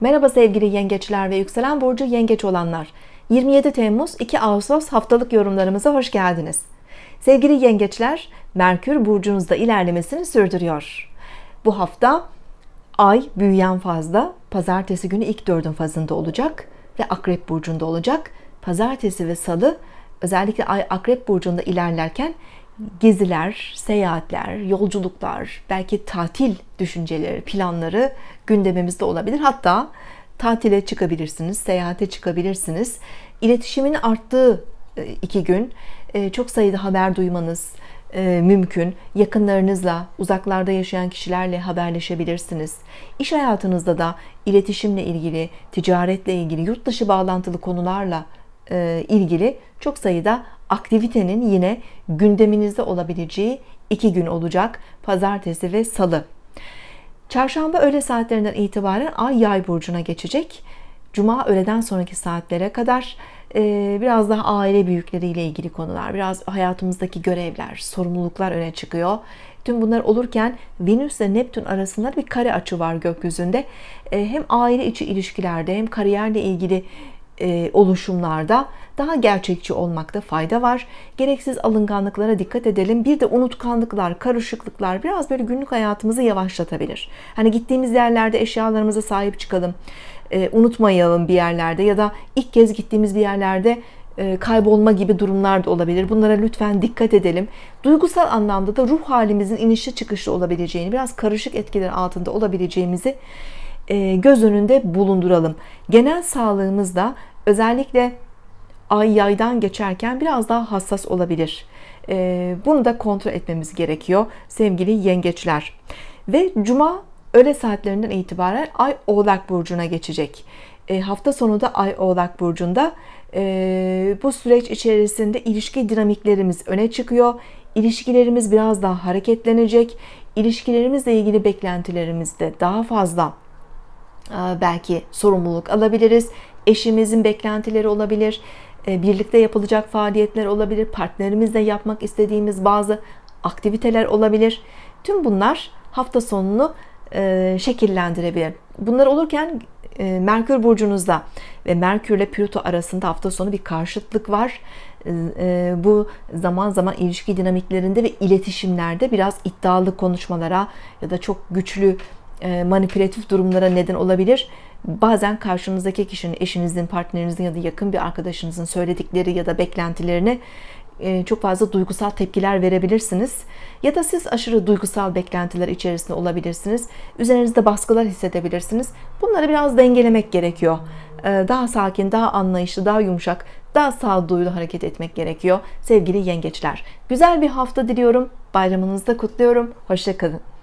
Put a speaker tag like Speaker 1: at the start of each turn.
Speaker 1: Merhaba sevgili yengeçler ve yükselen burcu yengeç olanlar. 27 Temmuz 2 Ağustos haftalık yorumlarımıza hoş geldiniz. Sevgili yengeçler, Merkür burcunuzda ilerlemesini sürdürüyor. Bu hafta Ay büyüyen fazda pazartesi günü ilk dördün fazında olacak ve Akrep burcunda olacak. Pazartesi ve Salı özellikle Ay Akrep burcunda ilerlerken geziler, seyahatler, yolculuklar, belki tatil düşünceleri, planları gündemimizde olabilir. Hatta tatile çıkabilirsiniz, seyahate çıkabilirsiniz. İletişimin arttığı e, iki gün e, çok sayıda haber duymanız e, mümkün. Yakınlarınızla, uzaklarda yaşayan kişilerle haberleşebilirsiniz. İş hayatınızda da iletişimle ilgili, ticaretle ilgili, yurt dışı bağlantılı konularla e, ilgili çok sayıda aktivitenin yine gündeminizde olabileceği iki gün olacak. Pazartesi ve salı. Çarşamba öğle saatlerinden itibaren Ay Yay burcuna geçecek. Cuma öğleden sonraki saatlere kadar e, biraz daha aile büyükleriyle ilgili konular, biraz hayatımızdaki görevler, sorumluluklar öne çıkıyor. Tüm bunlar olurken Venüs ile Neptün arasında bir kare açı var gökyüzünde. E, hem aile içi ilişkilerde hem kariyerle ilgili e, oluşumlarda daha gerçekçi olmakta fayda var. Gereksiz alınganlıklara dikkat edelim. Bir de unutkanlıklar, karışıklıklar biraz böyle günlük hayatımızı yavaşlatabilir. Hani gittiğimiz yerlerde eşyalarımıza sahip çıkalım. E, unutmayalım bir yerlerde ya da ilk kez gittiğimiz bir yerlerde e, kaybolma gibi durumlar da olabilir. Bunlara lütfen dikkat edelim. Duygusal anlamda da ruh halimizin inişli çıkışlı olabileceğini, biraz karışık etkiler altında olabileceğimizi e, göz önünde bulunduralım. Genel sağlığımızda özellikle ay yaydan geçerken biraz daha hassas olabilir. Ee, bunu da kontrol etmemiz gerekiyor sevgili yengeçler. Ve cuma öğle saatlerinden itibaren ay oğlak burcuna geçecek. E, hafta sonu da ay oğlak burcunda. E, bu süreç içerisinde ilişki dinamiklerimiz öne çıkıyor. İlişkilerimiz biraz daha hareketlenecek. İlişkilerimizle ilgili beklentilerimizde daha fazla belki sorumluluk alabiliriz eşimizin beklentileri olabilir, e, birlikte yapılacak faaliyetler olabilir, partnerimizle yapmak istediğimiz bazı aktiviteler olabilir. Tüm bunlar hafta sonunu e, şekillendirebilir. Bunlar olurken e, Merkür burcunuzda ve Merkür ile Plüto arasında hafta sonu bir karşıtlık var. Bu zaman zaman ilişki dinamiklerinde ve iletişimlerde biraz iddialı konuşmalara ya da çok güçlü manipülatif durumlara neden olabilir bazen karşınızdaki kişinin, eşinizin, partnerinizin ya da yakın bir arkadaşınızın söyledikleri ya da beklentilerini e, çok fazla duygusal tepkiler verebilirsiniz. Ya da siz aşırı duygusal beklentiler içerisinde olabilirsiniz. Üzerinizde baskılar hissedebilirsiniz. Bunları biraz dengelemek gerekiyor. E, daha sakin, daha anlayışlı, daha yumuşak, daha sağduyulu hareket etmek gerekiyor sevgili yengeçler. Güzel bir hafta diliyorum. Bayramınızı da kutluyorum. Hoşçakalın.